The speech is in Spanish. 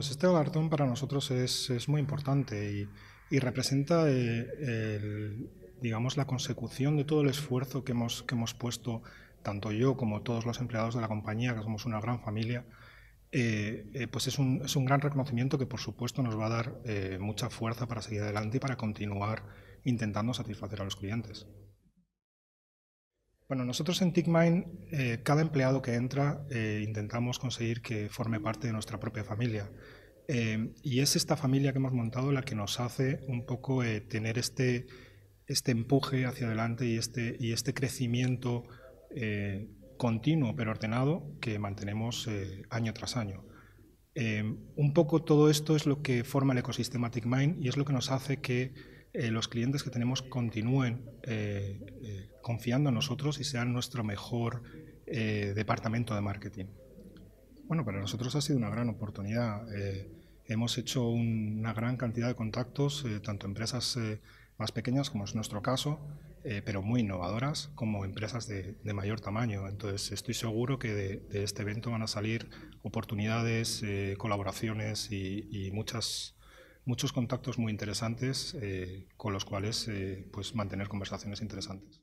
Pues este galardón para nosotros es, muy importante y, representa eh, la consecución de todo el esfuerzo que hemos, puesto, tanto yo como todos los empleados de la compañía, que somos una gran familia, eh, eh, pues es un, gran reconocimiento que por supuesto nos va a dar mucha fuerza para seguir adelante y para continuar intentando satisfacer a los clientes. Bueno, nosotros en TICMINE, eh, cada empleado que entra, eh, intentamos conseguir que forme parte de nuestra propia familia. Em, y es esta familia que hemos montado la que nos hace un poco eh, tener este, este empuje hacia adelante y este, y este crecimiento continuo pero ordenado que mantenemos año tras año. Em, un poco todo esto es lo que forma el ecosistema TICMINE y es lo que nos hace que eh, los clientes que tenemos continúen eh, eh, confiando en nosotros y sean nuestro mejor departamento de marketing. Bueno, para nosotros ha sido una gran oportunidad. hemos hecho una gran cantidad de contactos, tanto empresas más pequeñas, como es nuestro caso, pero muy innovadoras, como empresas de, mayor tamaño. Entonces, estoy seguro que de, este evento van a salir oportunidades, colaboraciones y, y muchas muchos contactos muy interesantes eh, con los cuales eh, pues mantener conversaciones interesantes.